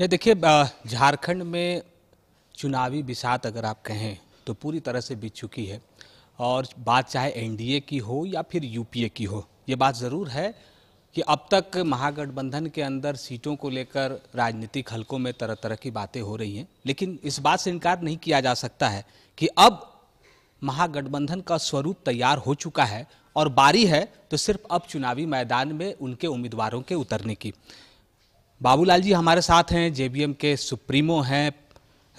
नहीं देखिए झारखंड में चुनावी बिसात अगर आप कहें तो पूरी तरह से बीत चुकी है और बात चाहे एनडीए की हो या फिर यूपीए की हो ये बात ज़रूर है कि अब तक महागठबंधन के अंदर सीटों को लेकर राजनीतिक हलकों में तरह तरह की बातें हो रही हैं लेकिन इस बात से इनकार नहीं किया जा सकता है कि अब महागठबंधन का स्वरूप तैयार हो चुका है और बारी है तो सिर्फ अब चुनावी मैदान में उनके उम्मीदवारों के उतरने की बाबूलाल जी हमारे साथ हैं जेबीएम के सुप्रीमो हैं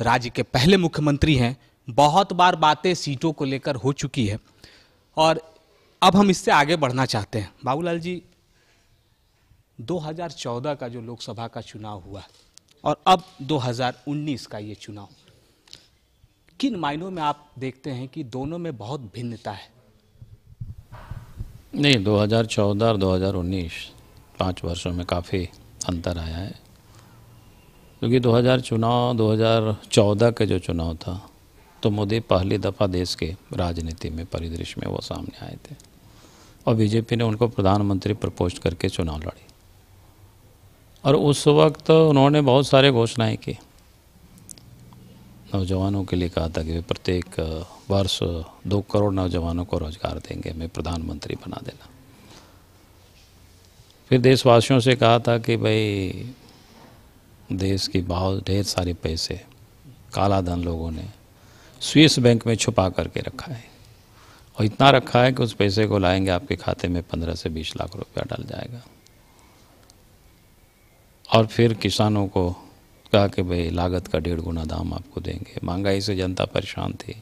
राज्य के पहले मुख्यमंत्री हैं बहुत बार बातें सीटों को लेकर हो चुकी है और अब हम इससे आगे बढ़ना चाहते हैं बाबूलाल जी 2014 का जो लोकसभा का चुनाव हुआ और अब 2019 का ये चुनाव किन मायनों में आप देखते हैं कि दोनों में बहुत भिन्नता है नहीं 2014 और 2019 पाँच वर्षों में काफ़ी अंतर आया है क्योंकि 2000 चुनाव 2014 का जो चुनाव था तो मोदी पहली दफ़ा देश के राजनीति में परिदृश्य में वो सामने आए थे और बीजेपी ने उनको प्रधानमंत्री प्रपोज करके चुनाव लड़ी और उस वक्त उन्होंने बहुत सारे घोषणाएं की नौजवानों के लिए कहा था कि वे प्रत्येक वर्ष दो करोड़ नौजवानों को रोज़गार देंगे हमें प्रधानमंत्री बना देना फिर देशवासियों से कहा था कि भाई देश की बहुत ढेर सारे पैसे काला धन लोगों ने स्विस बैंक में छुपा करके रखा है और इतना रखा है कि उस पैसे को लाएंगे आपके खाते में पंद्रह से बीस लाख रुपया डाल जाएगा और फिर किसानों को कहा कि भाई लागत का डेढ़ गुना दाम आपको देंगे महंगाई से जनता परेशान थी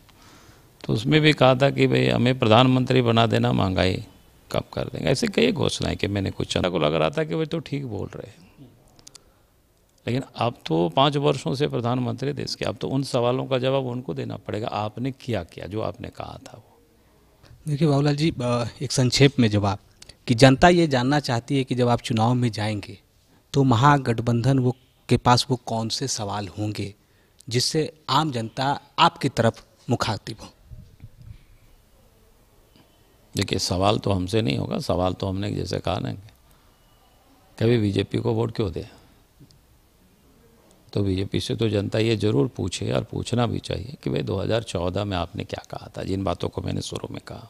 तो उसमें भी कहा था कि भाई हमें प्रधानमंत्री बना देना महंगाई कम कर देंगे ऐसे कई घोषणाएं कि मैंने कुछ जनता को लग रहा था कि वे तो ठीक बोल रहे हैं लेकिन अब तो पाँच वर्षों से प्रधानमंत्री देश के अब तो उन सवालों का जवाब उनको देना पड़ेगा आपने क्या किया जो आपने कहा था वो देखिए बाबूलाल जी एक संक्षेप में जवाब कि जनता ये जानना चाहती है कि जब आप चुनाव में जाएंगे तो महागठबंधन वो के पास वो कौन से सवाल होंगे जिससे आम जनता आपकी तरफ मुखातिब हो देखिए सवाल तो हमसे नहीं होगा सवाल तो हमने जैसे कहा ना कभी बीजेपी को वोट क्यों दे तो बीजेपी से तो जनता ये जरूर पूछे और पूछना भी चाहिए कि भाई 2014 में आपने क्या कहा था जिन बातों को मैंने शुरू में कहा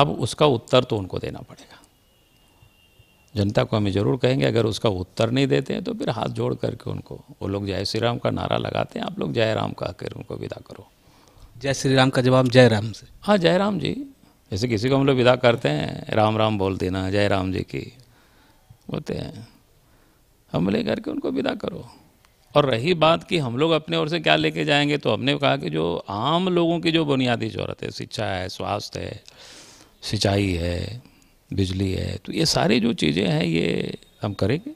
अब उसका उत्तर तो उनको देना पड़ेगा जनता को हमें ज़रूर कहेंगे अगर उसका उत्तर नहीं देते हैं तो फिर हाथ जोड़ करके उनको वो लोग जय श्री राम का नारा लगाते हैं आप लोग जय राम कहकर उनको विदा करो जय श्री राम का जवाब जय राम से हाँ जय राम जी जैसे किसी को हम लोग विदा करते हैं राम राम बोल देना जय राम जी की बोलते हैं हम ले करके उनको विदा करो और रही बात कि हम लोग अपने ओर से क्या लेके जाएंगे तो हमने कहा कि जो आम लोगों की जो बुनियादी ज़रूरत है शिक्षा है स्वास्थ्य है सिंचाई है बिजली है तो ये सारी जो चीज़ें हैं ये हम करेंगे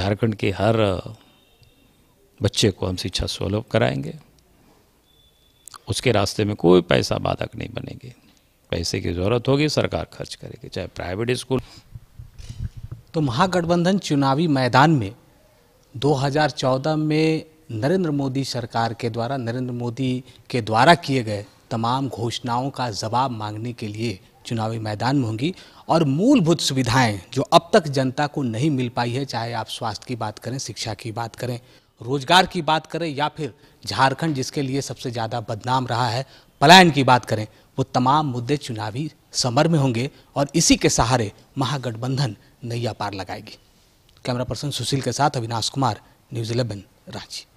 झारखंड के हर बच्चे को हम शिक्षा सुलभ कराएंगे उसके रास्ते में कोई पैसा बाधक नहीं बनेगी पैसे की ज़रूरत होगी सरकार खर्च करेगी चाहे प्राइवेट स्कूल तो महागठबंधन चुनावी मैदान में 2014 में नरेंद्र मोदी सरकार के द्वारा नरेंद्र मोदी के द्वारा किए गए तमाम घोषणाओं का जवाब मांगने के लिए चुनावी मैदान में होंगी और मूलभूत सुविधाएं जो अब तक जनता को नहीं मिल पाई है चाहे आप स्वास्थ्य की बात करें शिक्षा की बात करें रोजगार की बात करें या फिर झारखंड जिसके लिए सबसे ज़्यादा बदनाम रहा है पलायन की बात करें वो तमाम मुद्दे चुनावी समर में होंगे और इसी के सहारे महागठबंधन नैया पार लगाएगी कैमरा पर्सन सुशील के साथ अविनाश कुमार न्यूज इलेवन रांची